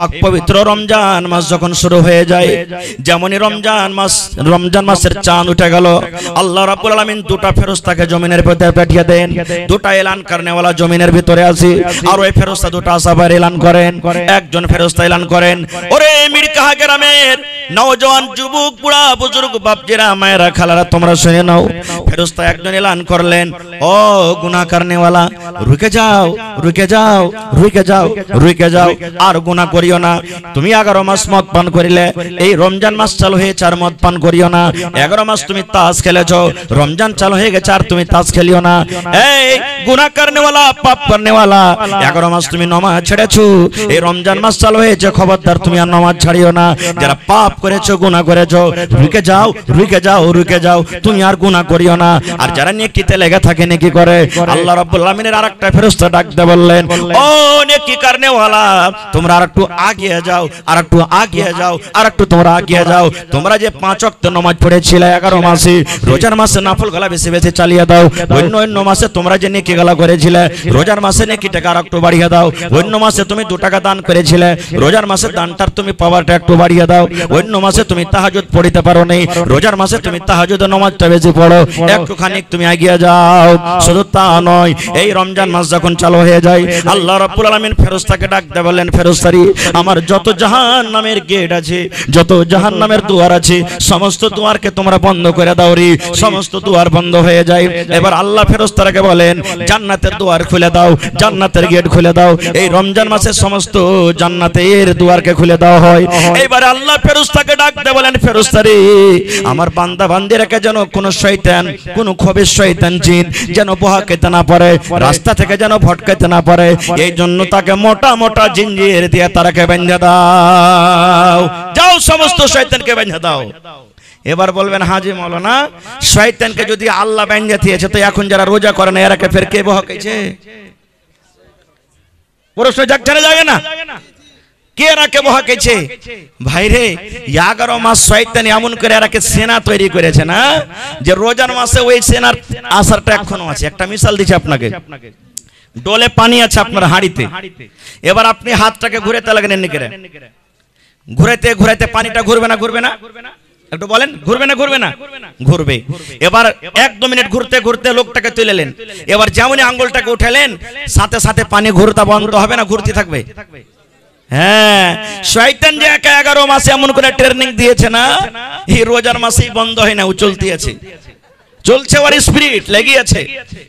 পাক পবিত্র রমজান মাস যখন শুরু হয়ে যায় যেমনই রমজান মাস রমজান মাসের চাঁদ উঠে গেল আল্লাহ রাব্বুল আলামিন দুটো ফেরেশতাকে জমিনের ভিতরে পাঠিয়ে দেন দুটা এলান করনেওয়ালা জমিনের ভিতরে আসে আর ওই ফেরস্তা দুটা আসাবার এলান করেন একজন ফেরস্তা এলান করেন ওরে মির কাহা গ্রামের নওজোয়ান যুবক বুড়া বুজুর্গ বাপজিরা মায়েরা খালারা তোমরা শুনে নাও ফেরস্তা একজন এলান করলেন ও গুনা করনেওয়ালা রুকে যাও রুকে যাও রুকে যাও রুকে যাও আর গুনাহ করিও না তুমি এগারো মাস মদ পান করিলে এই রমজান মাস চালু হয়ে চার মদ পান করিও না এগারো মাস তুমি তাস খেলেছ রমজান চালু হয়ে গেছে আর তুমি তাস খেলিও না এই গুণা করনেওয়ালা পাপ করনেওয়ালা এগারো মাস তুমি নমাজ ছেড়েছ এই রমজান মাস চালু হয়েছে খবরদার তুমি আর নমাজ ছাড়িও না যারা পাপ করেছ গুণা করেছ রুকে যাও রুকে যাও রুকে যাও তুমি আর গুণা করিও না আর যারা নেকিতে লেগে থাকে নেকি করে আল্লাহ রাব্বুল আলামিনের আরেকটা ফেরেশতা ডাকতে বললেন ও নেকি করনেওয়ালা তোমরা আর একটু আগিয়ে যাও আর একটু আগিয়ে যাও আর একটু তোমরা আগিয়ে যাও তোমরা যে পাঁচ অক্ত নমাজ পড়েছিলে এগারো মাসে রোজার মাসে নাফল গলা বেশি বেশি চালিয়ে দাও অন্য অন্য মাসে তোমরা যে নেকি গলা করেছিলে রোজার মাসে নেকি টাকা আর একটু বাড়িয়ে দাও অন্য মাসে তুমি দু টাকা দান করেছিলে রোজার মাসে দানটার তুমি পাওয়ারটা একটু বাড়িয়ে দাও অন্য মাসে তুমি তাহাজুদ পড়িতে পারো নেই রোজার মাসে তুমি তাহাজুদ নমাজটা বেশি পড়ো একটুখানি তুমি আগিয়ে যাও শুধু তা নয় এই রমজান মাস যখন চালু হয়ে যায় আল্লাহ রফুল আলামিন ফেরেশতাকে ডাকতে বললেন ফেরোস্তারি আমার যত জাহান নামের গেট আছে যত জাহান নামের দুয়ার আছে সমস্ত দুয়ারকে তোমরা বন্ধ করে দাও রে সমস্ত দুয়ার বন্ধ হয়ে যায় এবার আল্লাহ ফেরস্তারাকে বলেন জান্নাতের দুয়ার খুলে দাও জান্নাতের গেট খুলে দাও এই রমজান মাসের সমস্ত জান্নাতের দুয়ারকে খুলে দেওয়া হয় এবার আল্লাহ ফেরস্তাকে ডাকতে বলেন ফেরস্তারে আমার বান্দা বান্দিরাকে যেন কোনো শয়তান কোনো খবের শয়তান জিন যেন বহাকেতে না পারে রাস্তা থেকে যেন ভটকাইতে না পারে এই জন্য তাকে মোটা মোটা জিনজির দিয়ে তারা কে বেঞ্জা দাও যাও সমস্ত শয়তানকে বেঞ্জা দাও এবার বলবেন হাজি মৌলানা শয়তানকে যদি আল্লাহ বেঞ্জা দিয়েছে তো এখন যারা রোজা করে না এরাকে ফের কে বহকেছে প্রশ্ন জাগছে না কে মাস শয়তান এমন করে কে সেনা তৈরি করেছে না যে রোজার মাসে ওই সেনার আসারটা এখনো আছে একটা মিশাল দিচ্ছে আপনাকে ডোলে পানি আছে আপনার হাঁড়িতে এবার আপনি হাতটাকে ঘুরেতে লাগেন নিকেরে ঘুরেতে ঘুরেতে পানিটা ঘুরবে না ঘুরবে না একটু বলেন ঘুরবে না ঘুরবে না ঘুরবে এবার এক দু মিনিট ঘুরতে ঘুরতে লোকটাকে তুলেলেন এবার যেমনই আঙ্গুলটাকে উঠালেন সাথে সাথে পানি ঘুরতে বন্ধ হবে না ঘুরতে থাকবে হ্যাঁ, হ্যাঁ শয়তান যে একা এগারো মাসে এমন করে ট্রেনিং দিয়েছে না এই রোজার মাসেই বন্ধ হয় না উচলতি আছে চলছে ওর স্পিরিট লেগে আছে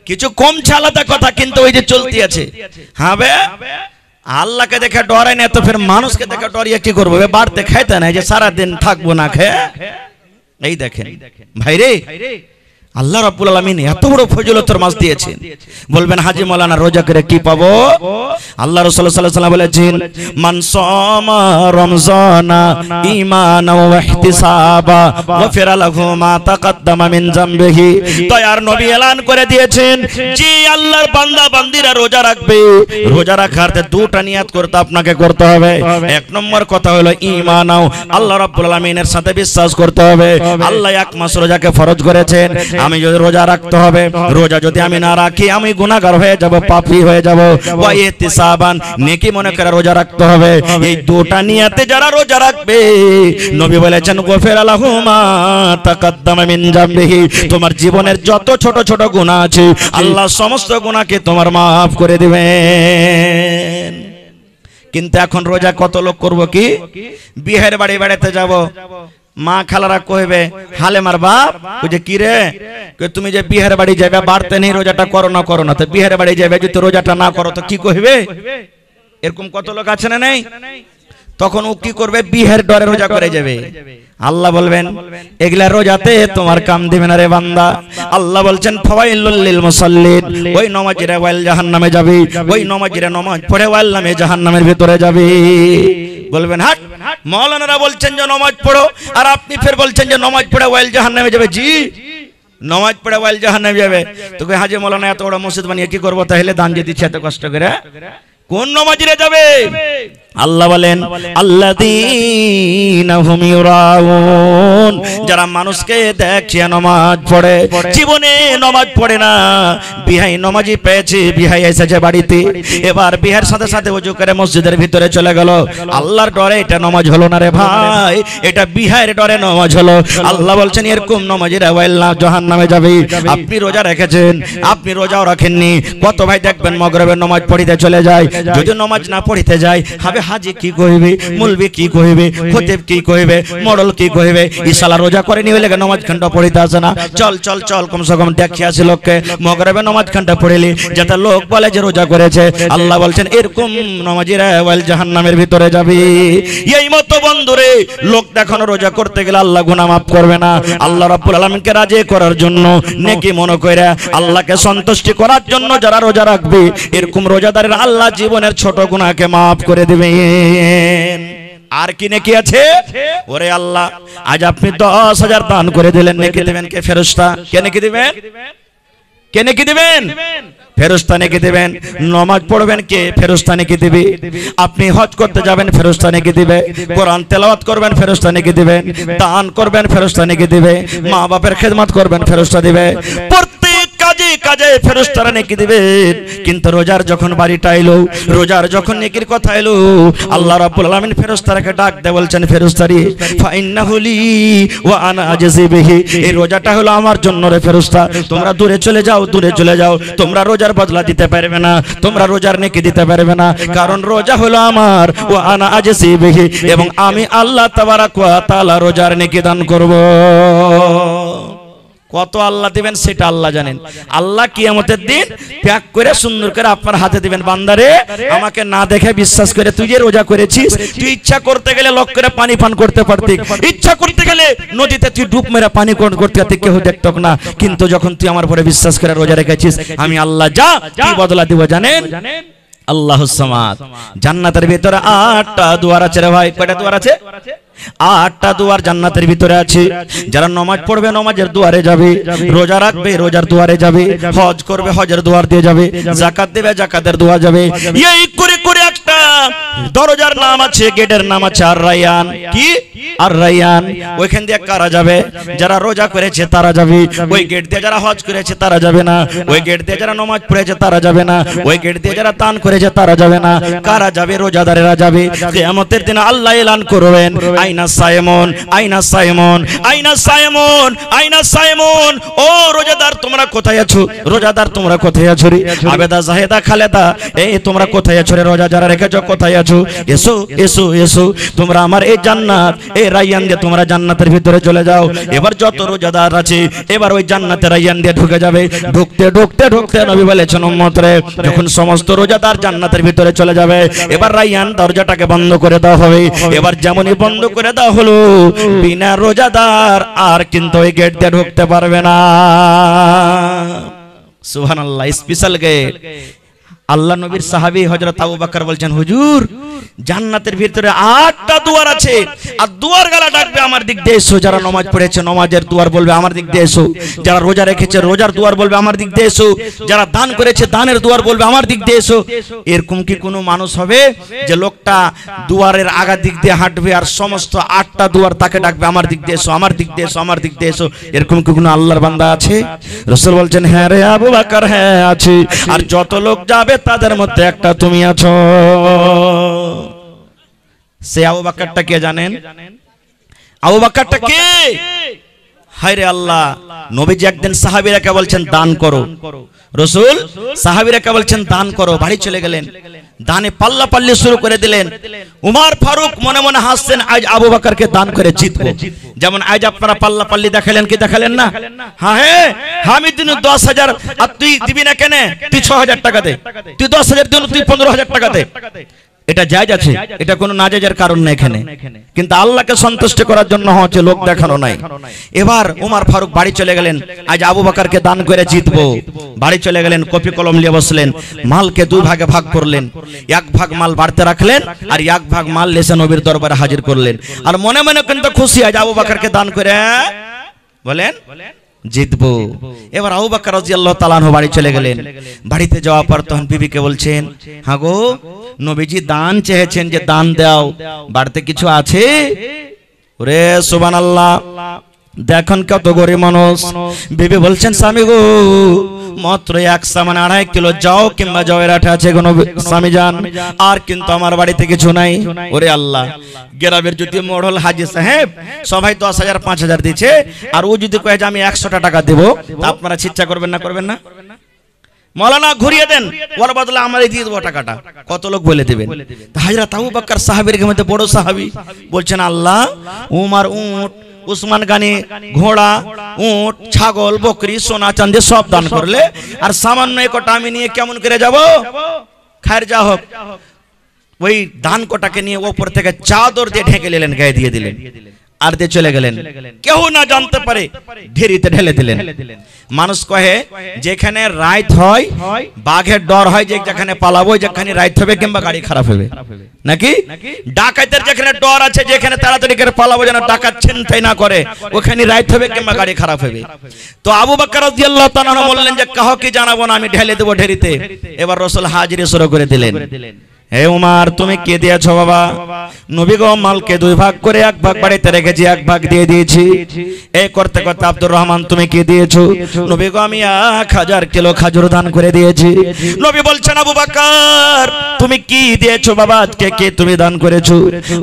কিছু কমছে আলাদা কথা কিন্তু ওই যে চলতি আছে হবে আল্লাহকে দেখে ডরায় না তো ফের মানুষকে দেখে ডরিয়ে কি করবো বাড়তে খাইতে না যে সারাদিন থাকবো না খেয়ে এই দেখেন ভাই রে আল্লাহ রাব্বুল আলামিন এত বড় ফজিলতের মাছ দিয়েছেন বলবেন হাজি মাওলানা রোজা করে কি পাবো আল্লাহ রাসূল সাল্লাল্লাহু আলাইহি ওয়াসাল্লাম বলেছেন মান সামা রমজানা ইহতিসাবা লাহু মা মিন জামবিহি নবী করে দিয়েছেন যে আল্লাহর বান্দা বান্দীরা রোজা রাখবে রোজা দুটো নিয়াত করতে আপনাকে করতে হবে এক নম্বর কথা হলো ঈমানাও আল্লাহ রাব্বুল আলামিনের সাথে বিশ্বাস করতে হবে আল্লাহ এক মাস রোজাকে ফরজ করেছেন আমি যদি রোজা রাখতে হবে রোজা যদি আমি না রাখি আমি গুণাগার হয়ে যাব পাপি হয়ে যাব ওয়াইতি সাবান নেকি মনে করে রোজা রাখতে হবে এই দুটা নিয়তে যারা রোজা রাখবে নবী বলেছেন গোফের আলাহুমা তাকাদ্দামা মিন জামবিহি তোমার জীবনের যত ছোট ছোট গুনাহ আছে আল্লাহ সমস্ত গুনাহকে তোমার মাফ করে দিবেন কিন্তু এখন রোজা কত লোক করব কি বিহের বাড়ি বাড়িতে যাব মা খালারা কইবে হালেমার বাপ ওই যে কি রে তুমি যে বিহার বাড়ি যাবে বাড়তে নেই রোজাটা করো না করো না তো বিহার বাড়ি যাবে যদি রোজাটা না করো তো কি কহিবে এরকম কত লোক আছে না নেই তখন ও কি করবে বিহের ডরে রোজা করে যাবে আল্লাহ বলবেন এগুলা রোজাতে তোমার কাম দিবে না রে বান্দা আল্লাহ বলছেন ফওয়াইলুল মুসাল্লিন ওই নামাজিরা ওয়াইল জাহান্নামে যাবে ওই নামাজিরা নামাজ পড়ে ওয়াইল নামে জাহান্নামের ভিতরে যাবে বলবেন হাট মাওলানারা বলছেন যে নামাজ পড়ো আর আপনি ফের বলছেন যে নামাজ পড়ে ওয়াইল জাহান্নামে যাবে জি নমাজ পড়ে বল জাহান্নে যাবে তোকে হাজে মৌলানা এত বড় মসজিদ বানিয়ে কি করবো তাহলে দান যে দিচ্ছে এত কষ্ট করে কোন নমাজ রে যাবে আল্লাহ বলেন আল্লাহ যারা মানুষকে দেখছে নমাজ পড়ে জীবনে নমাজ পড়ে না বিহাই নমাজি পেয়েছে বিহাই এসেছে বাড়িতে এবার বিহার সাথে সাথে উজু করে মসজিদের ভিতরে চলে গেল আল্লাহর ডরে এটা নমাজ হলো না রে ভাই এটা বিহাইয়ের ডরে নমাজ হলো আল্লাহ বলছেন এরকম নমাজের না জাহান নামে যাবে আপনি রোজা রেখেছেন আপনি রোজাও রাখেননি কত ভাই দেখবেন মগরবের নমাজ পড়িতে চলে যায় যদি নমাজ না পড়িতে যায় হবে হাজি কি কইবে মুলবি কি কইবে খতিব কি কইবে মডল কি কইবে ইশালা রোজা করে নিবে হইলে নামাজ খানটা পড়িতে আছে না চল চল চল কমসে কম দেখি আসি লোককে মগরবে নামাজ খানটা পড়িলি যাতে লোক বলে যে রোজা করেছে আল্লাহ বলছেন এরকম নমাজিরা ওয়াল জাহান্নামের ভিতরে যাবি এই মতো বন্ধুরে লোক দেখানো রোজা করতে গেলে আল্লাহ গুনাহ মাফ করবে না আল্লাহ রাব্বুল আলামিনকে রাজি করার জন্য নেকি মনে কইরা আল্লাহকে সন্তুষ্টি করার জন্য যারা রোজা রাখবে এরকম রোজাদারের আল্লাহ জীবনের ছোট গুনাহকে মাফ করে দিবেন দিলেন আর কি নাকি আছে ওরে আল্লাহ আজ আপনি দশ হাজার দান করে দিলেন নেকি দেবেন কে ফেরস্তা কে নাকি দেবেন কে নাকি দেবেন ফেরস্তা নেকি দিবেন নমাজ পড়বেন কে ফেরস্তা নেকি দিবে আপনি হজ করতে যাবেন ফেরস্তা নেকি দিবে কোরআন তেলাওয়াত করবেন ফেরস্তা নেকি দিবেন দান করবেন ফেরস্তা নেকি দিবে মা বাপের খেদমত করবেন ফেরস্তা দিবে কাজে কাজে ফেরস্তারা নেকি দিবেন কিন্তু রোজার যখন বাড়িটা এলো রোজার যখন নেকির কথা এলো আল্লাহ রাব্বুল আলামিন ফেরস্তারাকে ডাক দেয় বলছেন ফেরস্তারি ফাইন্না হলি ও আনা আজেজিবিহি এই রোজাটা হলো আমার জন্য রে ফেরস্তা তোমরা দূরে চলে যাও দূরে চলে যাও তোমরা রোজার বদলা দিতে পারবে না তোমরা রোজার নেকি দিতে পারবে না কারণ রোজা হলো আমার ও আনা আজেজিবিহি এবং আমি আল্লাহ তাবারাক ওয়া তাআলা রোজার নেকি দান করব কত আল্লাহ দিবেন সেটা আল্লাহ জানেন আল্লাহ কি আমাদের দিন ত্যাগ করে সুন্দর করে আপনার হাতে দিবেন বান্দারে আমাকে না দেখে বিশ্বাস করে তুই যে রোজা করেছিস তুই ইচ্ছা করতে গেলে লক করে পানি পান করতে পারতি ইচ্ছা করতে গেলে নদীতে তুই ডুব মেরে পানি করতে পারতি কেউ দেখত না কিন্তু যখন তুই আমার পরে বিশ্বাস করে রোজা রেখেছিস আমি আল্লাহ যা কি বদলা দিব জানেন আল্লাহ জান্নাতের ভিতরে আটটা দুয়ার আছে রে ভাই কয়টা দুয়ার আছে আটটা দুয়ার জান্নাতের ভিতরে আছে যারা নমাজ পড়বে নমাজের দুয়ারে যাবে রোজা রাখবে রোজার দুয়ারে যাবে হজ করবে হজের দুয়ার দিয়ে যাবে জাকাত দেবে জাকাতের দুয়ার যাবে এই করে করে একটা দরজার নাম আছে গেটের নাম আছে আর রায়ান কি আর রায়ান ওইখান দিয়ে কারা যাবে যারা রোজা করেছে তারা যাবে ওই গেট দিয়ে যারা হজ করেছে তারা যাবে না ওই গেট দিয়ে যারা নমাজ পড়েছে তারা যাবে না ওই গেট দিয়ে যারা তান করেছে তারা যাবে না কারা যাবে রোজাদারেরা যাবে কিয়ামতের দিন আল্লাহ এলান করবেন আইনা সাইমন আইনা সাইমন আইনা সাইমন আইনা সাইমন ও রোজাদার তোমরা কোথায় আছো রোজাদার তোমরা কোথায় আছো রে আবেদা জাহেদা খালেদা এই তোমরা কোথায় আছো রে দরজা যারা রেখেছ কোথায় আছো এসো এসো এসো তোমরা আমার এই জান্নাত এই রাইয়ান দিয়ে তোমরা জান্নাতের ভিতরে চলে যাও এবার যত রোজাদার আছে এবার ওই জান্নাতের রাইয়ান দিয়ে ঢুকে যাবে ঢুকতে ঢুকতে ঢুকতে নবী বলেছেন উম্মতরে যখন সমস্ত রোজাদার জান্নাতের ভিতরে চলে যাবে এবার রাইয়ান দরজাটাকে বন্ধ করে দেওয়া হবে এবার যেমনই বন্ধ করে দেওয়া হলো বিনা রোজাদার আর কিন্তু ওই গেট দিয়ে ঢুকতে পারবে না সুবহানাল্লাহ স্পেশাল গেট আল্লাহ নবীর সাহাবি হজরত আবু বাকর বলছেন হুজুর জান্নাতের ভিতরে আট দুয়ার আছে আর দুয়ার গালা ডাকবে আমার দিক দিয়ে এসো যারা নমাজ পড়েছে নমাজের দুয়ার বলবে আমার দিক দিয়ে এসো যারা রোজা রেখেছে রোজার দুয়ার বলবে আমার দিক দিয়ে এসো যারা দান করেছে দানের দুয়ার বলবে আমার দিক দিয়ে এসো এরকম কি কোনো মানুষ হবে যে লোকটা দুয়ারের আগা দিক দিয়ে হাঁটবে আর সমস্ত আটটা দুয়ার তাকে ডাকবে আমার দিক দিয়ে এসো আমার দিক দিয়ে এসো আমার দিক দিয়ে এসো এরকম কি কোনো আল্লাহর বান্দা আছে রসুল বলছেন হ্যাঁ রে আবু বাকার হ্যাঁ আছে আর যত লোক যাবে তাদের মধ্যে একটা তুমি আছো সে আবু বাক্কারটা কে জানেন আবু বাক্কারটা কে হায় রে আল্লাহ নবীজি একদিন সাহাবিরাকে বলছেন দান করো রসুল সাহাবিরাকে বলছেন দান করো বাড়ি চলে গেলেন দানে পাল্লা পাল্লি শুরু করে দিলেন উমার ফারুক মনে মনে হাসছেন আজ আবু বাকরকে দান করে জিতবো যেমন আজ আপনারা পাল্লা পাল্লি দেখালেন কি দেখালেন না হ্যাঁ, হ্যাঁ হ্যাঁ হামিদ দিন দশ হাজার আর তুই দিবি না কেন তুই ছ হাজার টাকা দে তুই দশ হাজার দিন তুই পনেরো হাজার টাকা দে এটা জায়জ আছে এটা কোনো নাজাজের কারণ না এখানে কিন্তু আল্লাহকে সন্তুষ্ট করার জন্য হচ্ছে লোক দেখানো নাই এবার উমার ফারুক বাড়ি চলে গেলেন আজ আবু বাকারকে দান করে জিতবো বাড়ি চলে গেলেন কপি কলম নিয়ে বসলেন মালকে দুই ভাগে ভাগ করলেন এক ভাগ মাল বাড়তে রাখলেন আর এক ভাগ মাল লেসে নবীর দরবারে হাজির করলেন আর মনে মনে কিন্তু খুশি আজ আবু বাকারকে দান করে বলেন জিতবো এবার আবু বাক্কা রাজি আল্লাহ তালানহ বাড়ি চলে গেলেন বাড়িতে যাওয়ার পর তখন বিবিকে বলছেন হাগো হ্যাঁ নবীজি দান চেয়েছেন যে দান দাও বাড়িতে কিছু আছে ওরে সুবহানাল্লাহ দেখেন কত গরিব মানুষ বিবি বলছেন স্বামী গো মাত্র এক সামান আড়াই কিলো যাও কিংবা যাও আঠে আছে কোনো স্বামী যান আর কিন্তু আমার বাড়িতে কিছু নাই ওরে আল্লাহ গ্রামের যদি মোড়ল হাজি সাহেব সবাই দশ হাজার পাঁচ হাজার দিচ্ছে আর ও যদি কয়ে যে আমি একশোটা টাকা দেবো আপনারা চিচ্ছা করবেন না করবেন না মৌলানা ঘুরিয়ে দেন ওর বদলে আমারই দিয়ে দেবো টাকাটা কত লোক বলে দেবেন হাজরা তাহু বাক্কার সাহাবির মধ্যে বড় সাহাবি বলছেন আল্লাহ উমার উঁট উসমান গানি ঘোড়া উট ছাগল বকরি সোনা চান্দি সব দান করলে আর সামান্য কটা আমি নিয়ে কেমন করে যাব খায়ের যা হোক ওই ধান কটাকে নিয়ে ওপর থেকে চাদর দিয়ে ঢেকে নিলেন গায়ে দিয়ে দিলেন আর চলে গেলেন কেউ না জানতে পারে ঢেরিতে ঢেলে দিলেন মানুষ কহে যেখানে রাইত হয় বাঘের ডর হয় যে যেখানে পালাবো যেখানে রাইত হবে কিংবা গাড়ি খারাপ হবে নাকি ডাকাতের যেখানে ডর আছে যেখানে তাড়াতাড়ি করে পালাবো যেন ডাকাত ছিনতাই না করে ওখানে রাইত হবে কিংবা গাড়ি খারাপ হবে তো আবু বাক্কা রাদিয়াল্লাহু তাআলা বললেন যে কাহকে জানাবো না আমি ঢেলে দেবো ঢেরিতে এবার রাসূল হাজিরে শুরু করে দিলেন হে উমার তুমি কে দিয়েছ বাবা নবী গো মালকে দুই ভাগ করে এক ভাগ বাড়িতে রেখেছি এক ভাগ দিয়ে দিয়েছি এই করতে করতে আব্দুর রহমান তুমি কে দিয়েছো নবী গো আমি এক হাজার কিলো খাজুর দান করে দিয়েছি নবী বলছেন আবু বাকার তুমি কি দিয়েছো বাবা আজকে কে তুমি দান করেছো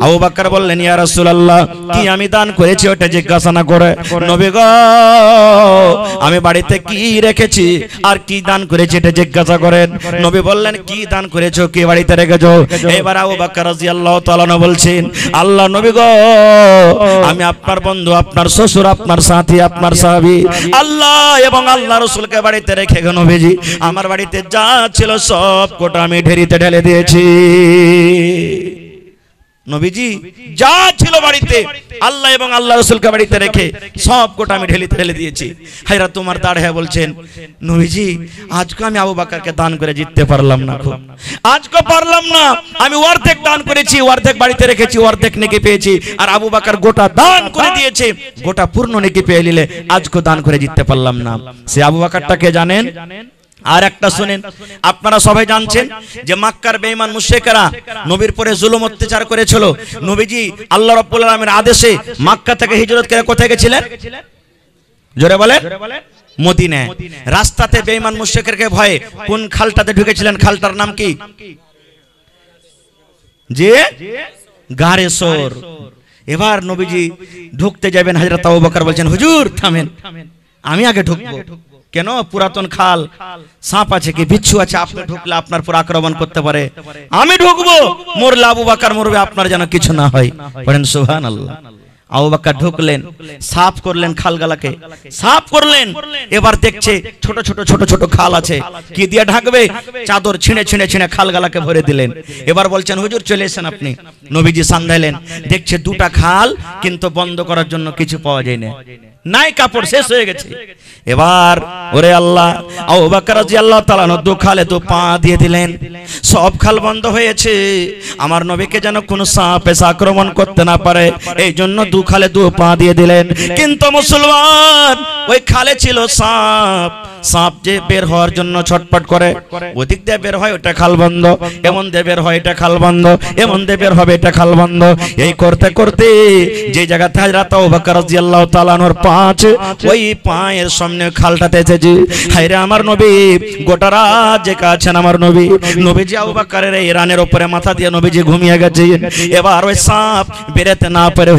আবু বাকার বললেন ইয়া রাসূলুল্লাহ কি আমি দান করেছি ওটা জিজ্ঞাসা না করে নবী গো আমি বাড়িতে কি রেখেছি আর কি দান করেছি এটা জিজ্ঞাসা করেন নবী বললেন কি দান করেছো কে বাড়িতে রেখে বলছেন আল্লাহ আমি আপনার বন্ধু আপনার শ্বশুর আপনার সাথী আপনার আল্লাহ এবং আল্লাহ বাড়িতে রেখে আমার বাড়িতে যা ছিল সব কোটা আমি ঢেরিতে ঢেলে দিয়েছি নবীজি যা ছিল বাড়িতে আল্লাহ এবং আল্লাহ রসুলকে বাড়িতে রেখে সব কোটা আমি ঢেলে ঢেলে দিয়েছি হাইরা তোমার দাঁড় হ্যাঁ বলছেন নবীজি আজকে আমি আবু বাকারকে দান করে জিততে পারলাম না খুব আজকে পারলাম না আমি অর্ধেক দান করেছি অর্ধেক বাড়িতে রেখেছি অর্ধেক নেকি পেয়েছি আর আবু বাকার গোটা দান করে দিয়েছে গোটা পূর্ণ নেকি পেয়ে নিলে আজকে দান করে জিততে পারলাম না সে আবু বাকারটাকে জানেন আর একটা শুনেন আপনারা সবাই জানছেন যে মাক্কার বেঈমান মুশেকেরা নবীর পরে জুলুম অত্যাচার করেছিল নবীজি আল্লাহ রাব্বুল আলামিনের আদেশে মাক্কা থেকে হিজরত করে কোথায় গেছিলেন জোরে বলেন মদিনায় রাস্তাতে বেঈমান মুশেকেরকে ভয়ে কোন খালটাতে ঢুকেছিলেন খালটার নাম কি যে সর এবার নবীজি ঢুকতে যাবেন হাজরত আবু বকর বলছেন হুজুর থামেন আমি আগে ঢুকবো কেন পুরাতন খাল সাপ আছে কি বিচ্ছু আছে আপনি ঢুকলে আপনার পুরো আক্রমণ করতে পারে আমি ঢুকবো মোর লাবু বাকার মরবে আপনার যেন কিছু না হয় বলেন সুহান আল্লাহ ঢুকলেন সাফ করলেন খালগালাকে সাফ করলেন এবার দেখছে ছোট ছোট ছোট ছোট খাল আছে কি দিয়ে ঢাকবে চাদর ছিঁড়ে ছিঁড়ে ছিঁড়ে খালগালাকে ভরে দিলেন এবার বলছেন হুজুর চলে এসেন আপনি নবীজি সান্ধাইলেন দেখছে দুটা খাল কিন্তু বন্ধ করার জন্য কিছু পাওয়া যায় না নাই কাপড় শেষ হয়ে গেছে এবার ওরে আল্লাহ আবু বকর রাদিয়াল্লাহু দু খালে তো পা দিয়ে দিলেন সব খাল বন্ধ হয়েছে আমার নবীকে যেন কোনো সাপে আক্রমণ করতে না পারে এই জন্য দু খালে দু পা দিয়ে দিলেন কিন্তু মুসলমান ওই খালে ছিল সাপ সাপ যে বের হওয়ার জন্য ছটপট করে ওদিক দিয়ে বের হয় ওটা খাল বন্ধ এমন দিয়ে বের হয় এটা খাল বন্ধ এমন দিয়ে বের হবে এটা খাল বন্ধ এই করতে করতে যে জায়গাতে হাজরাত আবুবকর রাদিয়াল্লাহু তাআলার পাঁচ ওই পায়ের সামনে খালটাতে এসেছে হায়রে আমার নবী গোটা রাত যে আছেন আমার নবী নবীজি আবুবকরের এই রানের উপরে মাথা দিয়ে নবীজি ঘুমিয়ে গেছে এবার ওই সাপ বেরোতে না পারে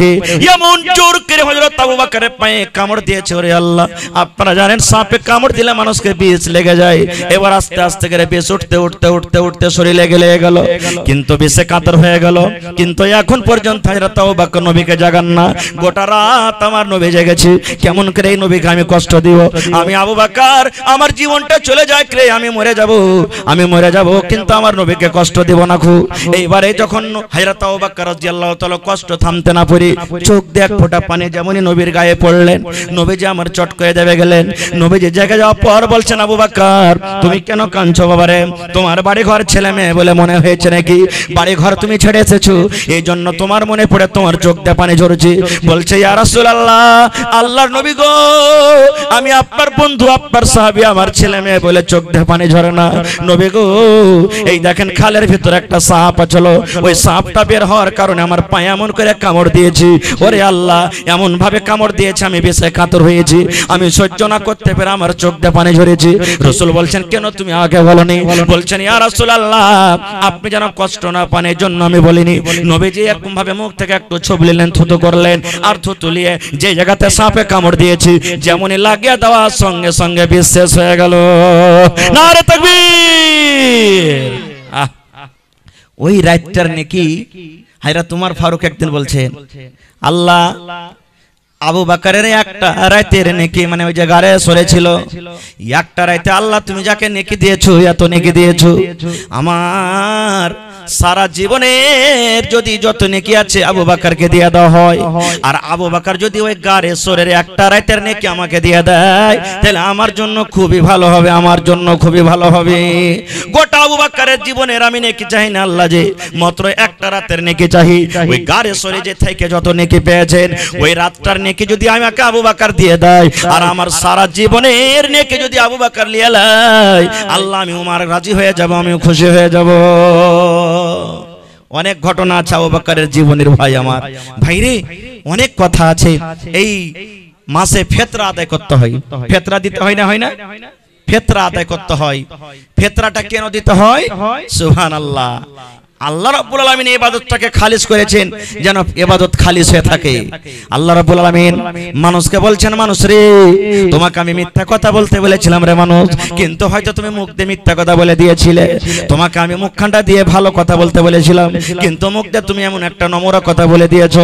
এমন জোর করে হযরত আবুবকরের পায়ে কামড় দিয়েছে ওরে আল্লাহ আপনারা জানেন সাপে কামড় দিলে না মানুষকে বীজ লেগে যায় এবার আস্তে আস্তে করে বীজ উঠতে উঠতে উঠতে উঠতে শরীরে গেলে গেল কিন্তু বিষে কাতর হয়ে গেল কিন্তু এখন পর্যন্ত হাজরত আবুবকর নবীকে জাগান না গোটা রাত আমার নবী জেগেছি কেমন করে এই নবীকে আমি কষ্ট দিব আমি আবু বাকার আমার জীবনটা চলে যায় ক্রে আমি মরে যাব আমি মরে যাব কিন্তু আমার নবীকে কষ্ট দিব না খু এইবারে যখন হাজরত আবুবকর রাদিয়াল্লাহু তাআলা কষ্ট থামতে না পারি চোখ দিয়ে এক ফোঁটা পানি যেমনই নবীর গায়ে পড়লেন নবী যে আমার চট করে দেবে গেলেন নবী যে জায়গা যাওয়া পর বলছেন আবু বাকর তুমি কেন কাঁদছো বাবারে তোমার বাড়ি ঘর ছেলে মেয়ে বলে মনে হয়েছে নাকি বাড়ি ঘর তুমি ছেড়ে এসেছো এই জন্য তোমার মনে পড়ে তোমার চোখ দিয়ে পানি ঝরছে বলছে ইয়া রাসূলুল্লাহ আল্লাহর নবী গো আমি আপনার বন্ধু আপনার সাহাবী আমার ছেলে মেয়ে বলে চোখ দিয়ে পানি ঝরে না নবী গো এই দেখেন খালের ভিতরে একটা সাপ আছিল ওই সাপটা বের হওয়ার কারণে আমার পায়ে এমন করে কামড় দিয়েছি ওরে আল্লাহ এমন ভাবে কামড় দিয়েছে আমি বেশে কাতর হয়েছি আমি সহ্য না করতে পেরে আমার চোখ দিয়ে পানি ঝরেছে রসুল বলছেন কেন তুমি আমাকে বলনি বলছেন ইয়া আপনি যেন কষ্ট না পানির জন্য আমি বলিনি নবীজি এরকম ভাবে মুখ থেকে একটু নিলেন থুতু করলেন আর থুতুলিয়ে যে জায়গাতে সাপে কামড় দিয়েছি যেমনই লাগিয়ে দেওয়া সঙ্গে সঙ্গে বিশ্বাস হয়ে গেল না ওই রাইটটার নাকি হায়রা তোমার ফারুক একদিন বলছেন আল্লাহ আবু বাকারের একটা রাতের নেকি মানে ওই যে গাড়ে সরেছিল একটা রাতে আল্লাহ তুমি যাকে নেকি দিয়েছো এত নেকি দিয়েছো আমার সারা জীবনের যদি যত নেকি আছে আবু বাকারকে দিয়ে দেওয়া হয় আর আবু বাকার যদি ওই গাড়ে সরের একটা রাতের নেকি আমাকে দিয়ে দেয় তাহলে আমার জন্য খুবই ভালো হবে আমার জন্য খুবই ভালো হবে গোটা আবু বাকারের জীবনের আমি নেকি চাই না আল্লাহ যে মাত্র একটা রাতের নেকি চাই ওই গাড়ে সরে যে থেকে যত নেকি পেয়েছেন ওই রাতটার নেকি যদি আমাকে আবু বাকার দিয়ে দেয় আর আমার সারা জীবনের নেকি যদি আবু বাকার লিয়ে আল্লাহ আমি উমার রাজি হয়ে যাব আমি খুশি হয়ে যাব অনেক ঘটনা আছে আবাকারের জীবনের ভাই আমার ভাইরে অনেক কথা আছে এই মাসে ফেতরা আদায় করতে হয় ফেতরা দিতে হয় না হয় না ফেতরা আদায় করতে হয় ফেতরাটা কেন দিতে হয় সুহান আল্লাহ আল্লাহ রাব্বুল আলামিন এই ইবাদতটাকে খালিস করেছেন যেন ইবাদত খালিস হয়ে থাকে আল্লাহ রাব্বুল আলামিন মানুষকে বলছেন মানুষ রে তোমাকে আমি মিথ্যা কথা বলতে বলেছিলাম রে মানুষ কিন্তু হয়তো তুমি মুখ দিয়ে মিথ্যা কথা বলে দিয়েছিলে তোমাকে আমি মুখখানটা দিয়ে ভালো কথা বলতে বলেছিলাম কিন্তু মুখ দিয়ে তুমি এমন একটা নমরা কথা বলে দিয়েছ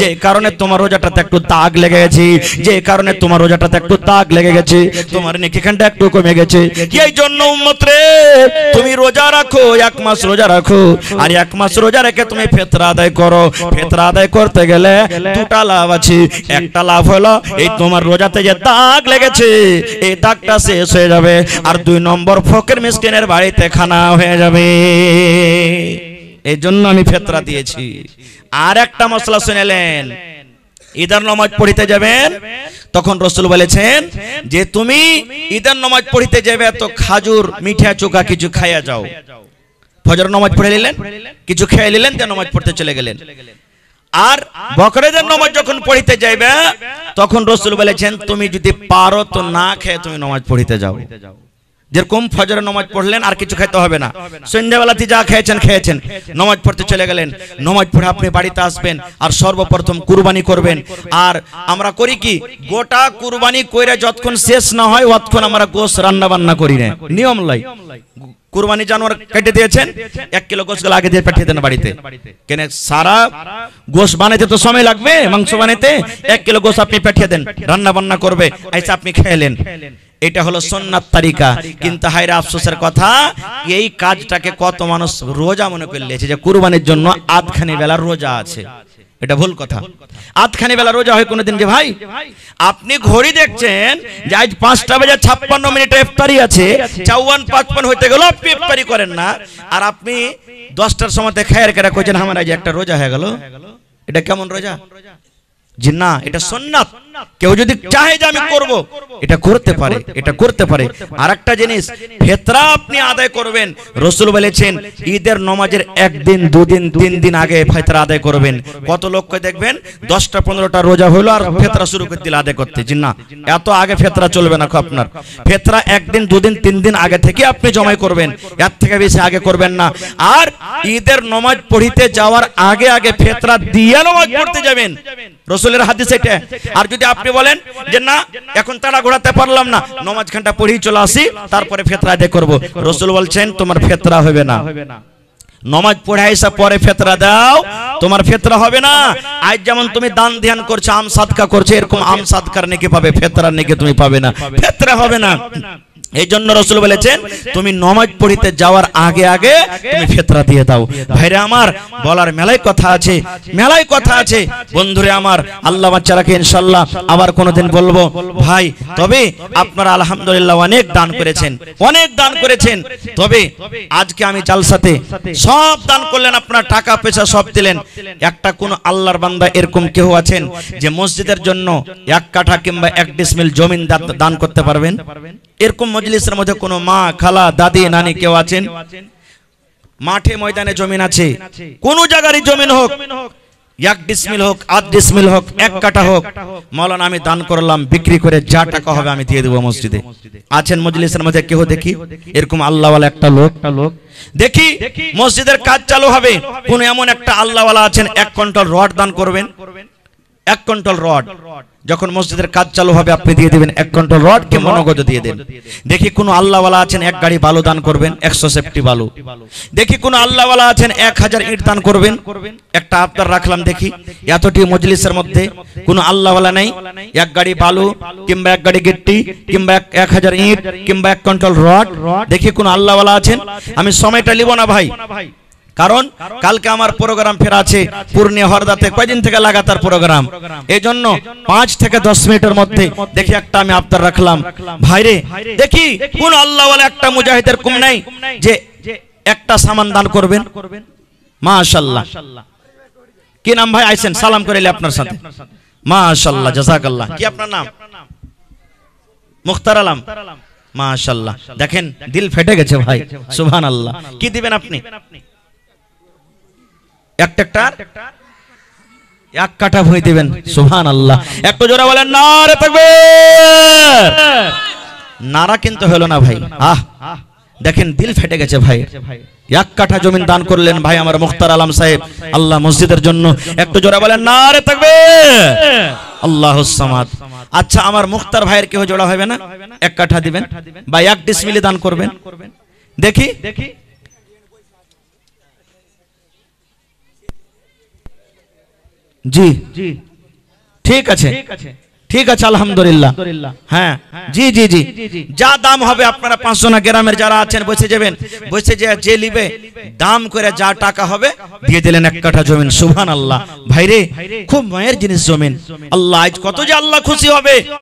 যে কারণে তোমার রোজাটাতে একটু দাগ লেগে গেছে যে কারণে তোমার রোজাটাতে একটু দাগ লেগে গেছে তোমার নেকিখানটা একটু কমে গেছে এই জন্য উম্মত রে তুমি রোজা রাখো এক মাস রোজা রাখো আর আর এক মাস রোজা রেখে তুমি ফেতরা আদায় করো ফেতরা আদায় করতে গেলে দুটা লাভ আছে একটা লাভ হলো এই তোমার রোজাতে যে দাগ লেগেছে এই দাগটা শেষ হয়ে যাবে আর দুই নম্বর ফকের মিসকিনের বাড়িতে খানা হয়ে যাবে এই জন্য আমি ফেতরা দিয়েছি আর একটা মশলা শুনেলেন ঈদের নমাজ পড়িতে যাবেন তখন রসুল বলেছেন যে তুমি ঈদের নমাজ পড়িতে যাবে তো খাজুর মিঠা চোখা কিছু খাইয়া যাও ফজর নামাজ পড়ে নিলেন কিছু খেয়ে নিলেন যে নামাজ পড়তে চলে গেলেন আর বকরেদের নামাজ যখন পড়িতে যাইবে তখন রসুল বলেছেন তুমি যদি পারো তো না খেয়ে তুমি নামাজ পড়িতে যাও যেরকম ফজরের নামাজ পড়লেন আর কিছু খেতে হবে না সন্ধ্যাবেলাতে যা খেয়েছেন খেয়েছেন নামাজ পড়তে চলে গেলেন নামাজ পড়ে আপনি বাড়িতে আসবেন আর সর্বপ্রথম কুরবানি করবেন আর আমরা করি কি গোটা কুরবানি কইরে যতক্ষণ শেষ না হয় অতক্ষণ আমরা গোস রান্না বান্না করি না নিয়ম লাই কুরবানি জানোয়ার কেটে দিয়েছেন এক কিলো গোস গুলো আগে দিয়ে পাঠিয়ে দেন বাড়িতে কেন সারা গোস বানাইতে তো সময় লাগবে মাংস বানাইতে এক কিলো গোস আপনি পাঠিয়ে দেন রান্না বান্না করবে আইসা আপনি খেলেন এটা হলো সন্ন্যাত তারিকা কিন্তু হায়রা আফসোসের কথা এই কাজটাকে কত মানুষ রোজা মনে করে যে কুরবানির জন্য আধখানি বেলা রোজা আছে এটা ভুল কথা আধখানি বেলা রোজা হয় কোনোদিন যে ভাই আপনি ঘড়ি দেখছেন যে আজ পাঁচটা বেজে ছাপ্পান্ন মিনিটে ইফতারি আছে চাওয়ান পাঁচপান হইতে গেল আপনি ইফতারি করেন না আর আপনি দশটার সময় খায়ের কেরা করছেন আমার আজ একটা রোজা হয়ে গেল এটা কেমন রোজা যে না এটা সন্ন্যাত কেউ যদি চাহে যে আমি এটা করতে পারে এটা করতে পারে আর একটা জিনিস ফেতরা আপনি আদায় করবেন রসুল বলেছেন ঈদের নমাজের একদিন দুদিন তিন দিন আগে ফেতরা আদায় করবেন কত লোককে দেখবেন দশটা পনেরোটা রোজা আর ফেতরা শুরু দিল আদায় করতে এত আগে ফেতরা চলবে না আপনার ফেতরা একদিন দুদিন তিন দিন আগে থেকে আপনি জমাই করবেন এর থেকে বেশি আগে করবেন না আর ঈদের নমাজ পড়িতে যাওয়ার আগে আগে ফেতরা দিয়ে নমাজ পড়তে যাবেন রসুল রসুলের হাদিস এটা আর যদি আপনি বলেন যে না এখন তারা ঘোরাতে পারলাম না নমাজ খানটা পড়েই চলে আসি তারপরে ফেতরা আদায় করবো রসুল বলছেন তোমার ফেতরা হবে না নমাজ পড়ে এসে পরে ফেতরা দাও তোমার ফেতরা হবে না আজ যেমন তুমি দান ধ্যান করছো আম সাদকা করছো এরকম আম সাদকার নেকি পাবে ফেতরা নেকি তুমি পাবে না ফেতরা হবে না এই জন্য রসুল বলেছেন তুমি নমাজ পড়িতে যাওয়ার আগে আগে তুমি ফেতরা দিয়ে দাও ভাইরে আমার বলার মেলায় কথা আছে মেলায় কথা আছে বন্ধুরে আমার আল্লাহ বাচ্চারাকে ইনশাল্লাহ আবার কোনোদিন বলবো ভাই তবে আপনারা আলহামদুলিল্লাহ অনেক দান করেছেন অনেক দান করেছেন তবে আজকে আমি জালসাতে সব দান করলেন আপনার টাকা পয়সা সব দিলেন একটা কোন আল্লাহর বান্দা এরকম কেউ আছেন যে মসজিদের জন্য এক কাঠা কিংবা এক ডিসমিল জমিন দান করতে পারবেন এরকম মজলিসের মধ্যে কোনো মা খালা দাদি নানি কেউ আছেন মাঠে ময়দানে জমিন আছে কোন জায়গারই জমিন হোক এক ডিসমিল হোক আধ ডিসমিল হোক এক কাটা হোক মলান আমি দান করলাম বিক্রি করে যা টাকা হবে আমি দিয়ে দেবো মসজিদে আছেন মজলিসের মধ্যে কেহ দেখি এরকম আল্লাহওয়ালা একটা লোক লোক দেখি মসজিদের কাজ চালু হবে কোন এমন একটা আল্লাহওয়ালা আছেন এক কন্টল রড দান করবেন এক কন্ট্রোল রড যখন মসজিদের কাজ চালু হবে আপনি দিয়ে দিবেন এক কন্ট্রোল রড কে মনোগত দিয়ে দেন দেখি কোনো আল্লাহওয়ালা আছেন এক গাড়ি বালু দান করবেন একশো সেফটি বালু দেখি কোনো আল্লাহওয়ালা আছেন এক হাজার ইট দান করবেন একটা আবদার রাখলাম দেখি এতটি মজলিসের মধ্যে কোনো আল্লাহওয়ালা নেই এক গাড়ি বালু কিংবা এক গাড়ি গিট্টি কিংবা এক হাজার ইট কিংবা এক কন্ট্রোল রড দেখি কোন আল্লাহওয়ালা আছেন আমি সময়টা লিব না ভাই কারণ কালকে আমার প্রোগ্রাম ফের আছে পূর্ণিয়া হরদাতে কয়দিন থেকে লাগাতার প্রোগ্রাম এই জন্য পাঁচ থেকে দশ মিনিটের মধ্যে দেখি একটা আমি আবদার রাখলাম ভাইরে দেখি কোন আল্লাহ একটা মুজাহিদের কুম নাই যে একটা সামান দান করবেন মাশাল্লাহ কি নাম ভাই আইছেন সালাম করে আপনার সাথে মাশাল্লাহ জাজাকাল্লাহ কি আপনার নাম মুখতার আলম মাশাল্লাহ দেখেন দিল ফেটে গেছে ভাই সুবহানাল্লাহ কি দিবেন আপনি এক কাঠা ভুঁয়ে দেবেন সুহান আল্লাহ একটু জোড়া বলেন না নারা কিন্তু হলো না ভাই আহ দেখেন দিল ফেটে গেছে ভাই এক কাঠা জমিন দান করলেন ভাই আমার মুখতার আলম সাহেব আল্লাহ মসজিদের জন্য একটু জোড়া বলেন না রে থাকবে আল্লাহ সামাদ আচ্ছা আমার মুখতার ভাইয়ের কেউ জোড়া হবে না এক কাঠা দিবেন বা এক ডিসমিলি দান করবেন দেখি দেখি জি জি ঠিক আছে ঠিক আছে ঠিক আছে আলহামদুলিল্লাহ হ্যাঁ, হ্যাঁ। জি জি জি যা দাম হবে আপনারা পাঁচশো না গ্রামের যারা আছেন বসে যাবেন বসে যে যে লিবে দাম করে যা টাকা হবে দিয়ে দিলেন এক কাঠা জমিন সুহান আল্লাহ ভাইরে খুব মায়ের জিনিস জমিন আল্লাহ আজ কত যে আল্লাহ খুশি হবে